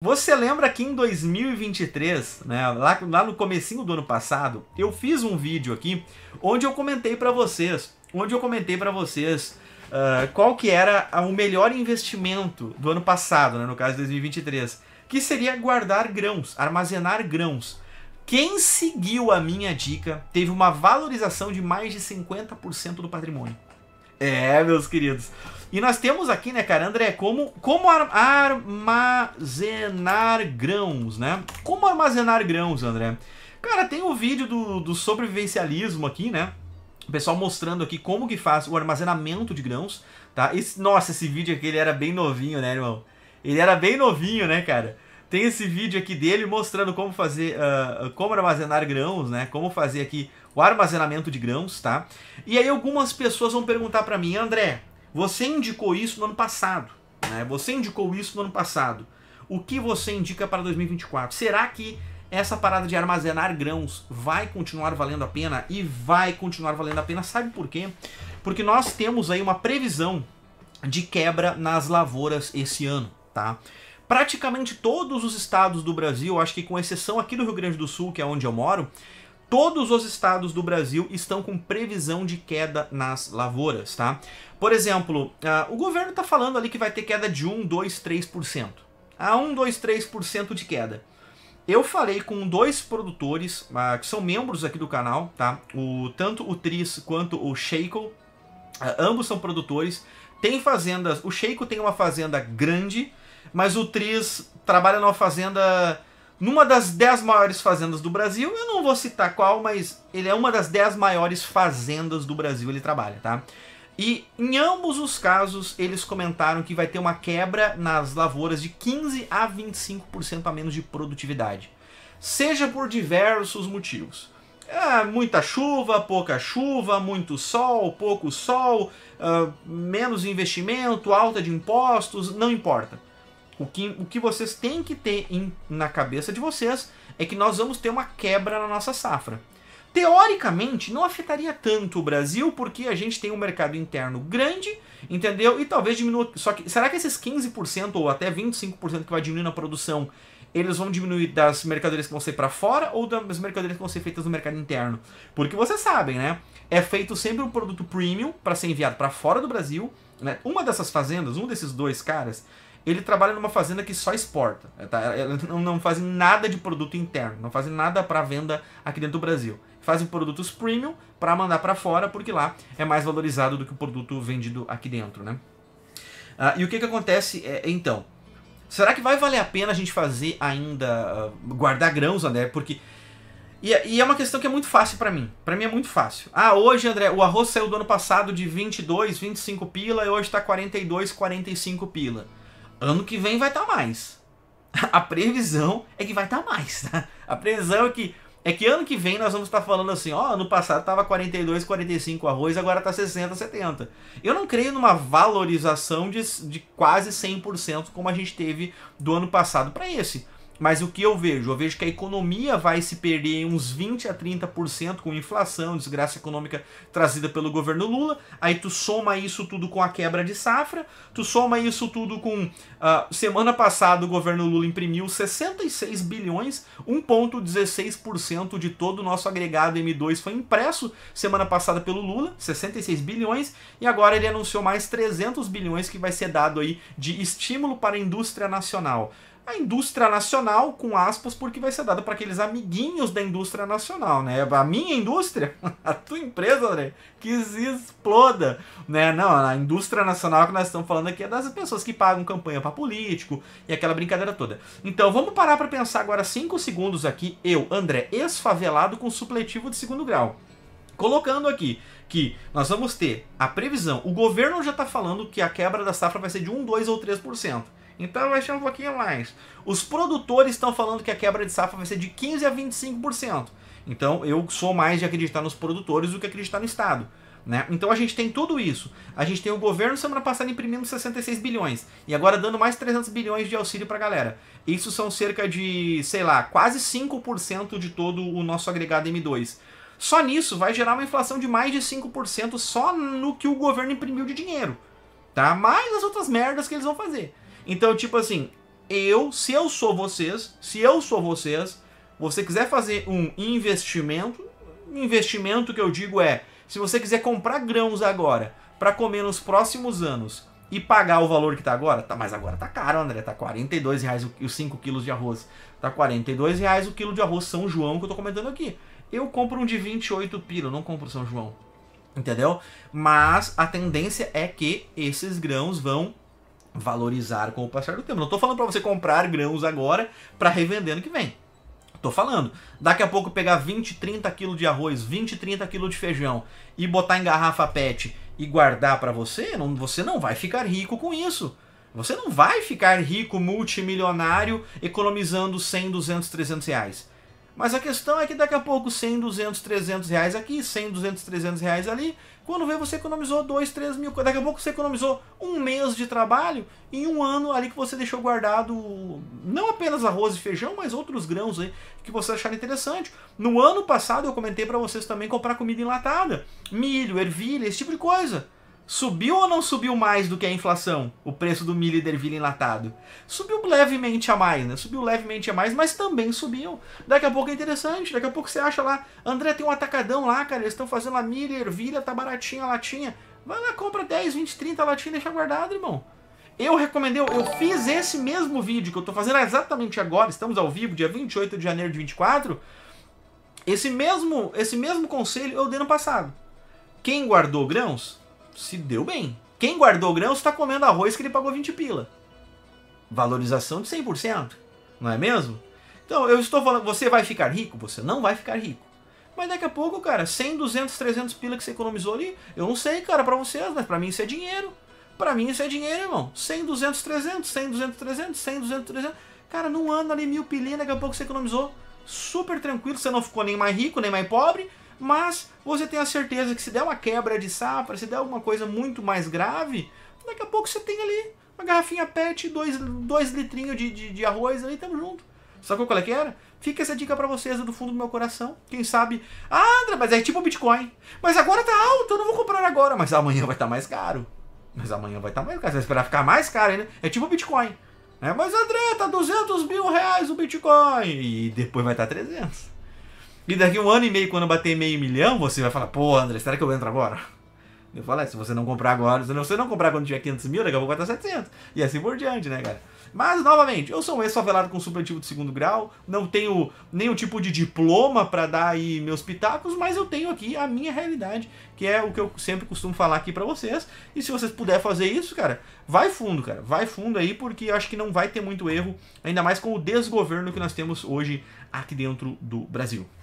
Você lembra que em 2023, né, lá, lá no comecinho do ano passado, eu fiz um vídeo aqui onde eu comentei para vocês, onde eu comentei para vocês uh, qual que era o melhor investimento do ano passado, né, no caso de 2023, que seria guardar grãos, armazenar grãos. Quem seguiu a minha dica teve uma valorização de mais de 50% do patrimônio. É, meus queridos. E nós temos aqui, né, cara, André, como, como ar, armazenar grãos, né? Como armazenar grãos, André? Cara, tem o um vídeo do, do sobrevivencialismo aqui, né? O pessoal mostrando aqui como que faz o armazenamento de grãos, tá? Esse, nossa, esse vídeo aqui, ele era bem novinho, né, irmão? Ele era bem novinho, né, cara? Tem esse vídeo aqui dele mostrando como fazer, uh, como armazenar grãos, né? Como fazer aqui o armazenamento de grãos, tá? E aí algumas pessoas vão perguntar para mim, André, você indicou isso no ano passado. Né? Você indicou isso no ano passado. O que você indica para 2024? Será que essa parada de armazenar grãos vai continuar valendo a pena? E vai continuar valendo a pena, sabe por quê? Porque nós temos aí uma previsão de quebra nas lavouras esse ano, tá? Praticamente todos os estados do Brasil, acho que com exceção aqui do Rio Grande do Sul, que é onde eu moro, todos os estados do Brasil estão com previsão de queda nas lavouras, tá? Por exemplo, uh, o governo está falando ali que vai ter queda de 1, 2, 3%. A 1, 2, 3% de queda. Eu falei com dois produtores uh, que são membros aqui do canal, tá? O, tanto o Tris quanto o Sheiko, uh, ambos são produtores. Tem fazendas, o Sheiko tem uma fazenda grande, mas o Tris trabalha numa fazenda numa das 10 maiores fazendas do Brasil. Eu não vou citar qual, mas ele é uma das 10 maiores fazendas do Brasil, ele trabalha, tá? E em ambos os casos, eles comentaram que vai ter uma quebra nas lavouras de 15 a 25% a menos de produtividade. Seja por diversos motivos. É, muita chuva, pouca chuva, muito sol, pouco sol, uh, menos investimento, alta de impostos, não importa. O que, o que vocês têm que ter em, na cabeça de vocês é que nós vamos ter uma quebra na nossa safra. Teoricamente, não afetaria tanto o Brasil, porque a gente tem um mercado interno grande, entendeu? E talvez diminua. Só que será que esses 15% ou até 25% que vai diminuir na produção, eles vão diminuir das mercadorias que vão ser para fora ou das mercadorias que vão ser feitas no mercado interno? Porque vocês sabem, né? É feito sempre um produto premium para ser enviado para fora do Brasil. Né? Uma dessas fazendas, um desses dois caras, ele trabalha numa fazenda que só exporta. Tá? Não, não fazem nada de produto interno, não fazem nada para venda aqui dentro do Brasil. Fazem produtos premium para mandar para fora, porque lá é mais valorizado do que o produto vendido aqui dentro. Né? Ah, e o que, que acontece é, então? Será que vai valer a pena a gente fazer ainda ah, guardar grãos, André? Porque e, é, e, é uma questão que é muito fácil para mim. Para mim é muito fácil. Ah, hoje, André, o arroz saiu do ano passado de 22, 25 pila e hoje está 42, 45 pila. Ano que vem vai estar tá mais. A previsão é que vai estar tá mais, tá? A previsão é que é que ano que vem nós vamos estar tá falando assim, ó, ano passado tava 42, 45 arroz, agora tá 60, 70. Eu não creio numa valorização de, de quase 100% como a gente teve do ano passado para esse. Mas o que eu vejo? Eu vejo que a economia vai se perder em uns 20 a 30% com inflação, desgraça econômica trazida pelo governo Lula. Aí tu soma isso tudo com a quebra de safra, tu soma isso tudo com. Uh, semana passada o governo Lula imprimiu 66 bilhões, 1,16% de todo o nosso agregado M2 foi impresso semana passada pelo Lula, 66 bilhões, e agora ele anunciou mais 300 bilhões que vai ser dado aí de estímulo para a indústria nacional a indústria nacional, com aspas, porque vai ser dada para aqueles amiguinhos da indústria nacional, né? A minha indústria, a tua empresa, André, que se exploda, né? Não, a indústria nacional que nós estamos falando aqui é das pessoas que pagam campanha para político e aquela brincadeira toda. Então, vamos parar para pensar agora cinco segundos aqui, eu, André, esfavelado com supletivo de segundo grau. Colocando aqui que nós vamos ter a previsão, o governo já está falando que a quebra da safra vai ser de 1, 2 ou 3%. Então vai ser um pouquinho mais. Os produtores estão falando que a quebra de safra vai ser de 15 a 25%. Então eu sou mais de acreditar nos produtores do que acreditar no Estado. Né? Então a gente tem tudo isso. A gente tem o governo semana passada imprimindo 66 bilhões e agora dando mais 300 bilhões de auxílio para a galera. Isso são cerca de, sei lá, quase 5% de todo o nosso agregado M2. Só nisso vai gerar uma inflação de mais de 5% só no que o governo imprimiu de dinheiro, tá? Mais as outras merdas que eles vão fazer. Então, tipo assim, eu, se eu sou vocês, se eu sou vocês, você quiser fazer um investimento, investimento que eu digo é, se você quiser comprar grãos agora para comer nos próximos anos e pagar o valor que tá agora, tá, mas agora tá caro, André, tá 42 reais os 5 quilos de arroz. Tá 42 reais o quilo de arroz São João que eu tô comentando aqui. Eu compro um de 28 pila, não compro São João. Entendeu? Mas a tendência é que esses grãos vão valorizar com o passar do tempo. Não estou falando para você comprar grãos agora para revender no que vem. Estou falando, daqui a pouco pegar 20, 30 quilos de arroz, 20, 30 quilos de feijão e botar em garrafa PET e guardar para você, não, você não vai ficar rico com isso. Você não vai ficar rico, multimilionário, economizando 100, 200, 300 reais. Mas a questão é que daqui a pouco 100, 200, 300 reais aqui, 100, 200, 300 reais ali. Quando vê, você economizou 2, 3 mil. Daqui a pouco você economizou um mês de trabalho em um ano ali que você deixou guardado não apenas arroz e feijão, mas outros grãos aí que você achar interessante. No ano passado eu comentei para vocês também comprar comida enlatada, milho, ervilha, esse tipo de coisa. Subiu ou não subiu mais do que a inflação? O preço do milho e ervilha enlatado. Subiu levemente a mais, né? Subiu levemente a mais, mas também subiu. Daqui a pouco é interessante, daqui a pouco você acha lá, André tem um atacadão lá, cara, eles estão fazendo a milho e ervilha, tá baratinha a latinha. Vai lá, compra 10, 20, 30 latinha e deixa guardado, irmão. Eu recomendei, eu fiz esse mesmo vídeo que eu tô fazendo exatamente agora, estamos ao vivo, dia 28 de janeiro de 24. Esse mesmo, esse mesmo conselho eu dei no passado. Quem guardou grãos se deu bem. Quem guardou grão está comendo arroz que ele pagou 20 pila. Valorização de 100%, não é mesmo? Então, eu estou falando, você vai ficar rico? Você não vai ficar rico. Mas daqui a pouco, cara, 100, 200, 300 pila que você economizou ali, eu não sei, cara, para vocês, mas para mim isso é dinheiro. Para mim isso é dinheiro, irmão. 100, 200, 300, 100, 200, 300, 100, 200, 300. Cara, num ano ali, mil pilinha, daqui a pouco você economizou super tranquilo, você não ficou nem mais rico, nem mais pobre, mas você tem a certeza que se der uma quebra de safra, se der alguma coisa muito mais grave, daqui a pouco você tem ali uma garrafinha PET, dois, dois litrinhos de, de, de arroz ali, tamo junto. Sacou qual é que era? Fica essa dica para vocês do fundo do meu coração. Quem sabe, ah, André, mas é tipo Bitcoin. Mas agora tá alto, eu não vou comprar agora, mas amanhã vai estar tá mais caro. Mas amanhã vai estar tá mais caro, você vai esperar ficar mais caro ainda. É tipo Bitcoin. Né? Mas André, tá 200 mil reais o Bitcoin. E depois vai estar tá 300. E daqui um ano e meio, quando bater meio milhão, você vai falar, pô, André, será que eu entro agora? Eu falo, é, se você não comprar agora, se você não comprar quando tiver 500 mil, daqui a pouco vai tá estar 700. E assim por diante, né, cara? Mas, novamente, eu sou um ex-favelado com supletivo de segundo grau, não tenho nenhum tipo de diploma para dar aí meus pitacos, mas eu tenho aqui a minha realidade, que é o que eu sempre costumo falar aqui para vocês. E se vocês puderem fazer isso, cara, vai fundo, cara, vai fundo aí, porque eu acho que não vai ter muito erro, ainda mais com o desgoverno que nós temos hoje aqui dentro do Brasil.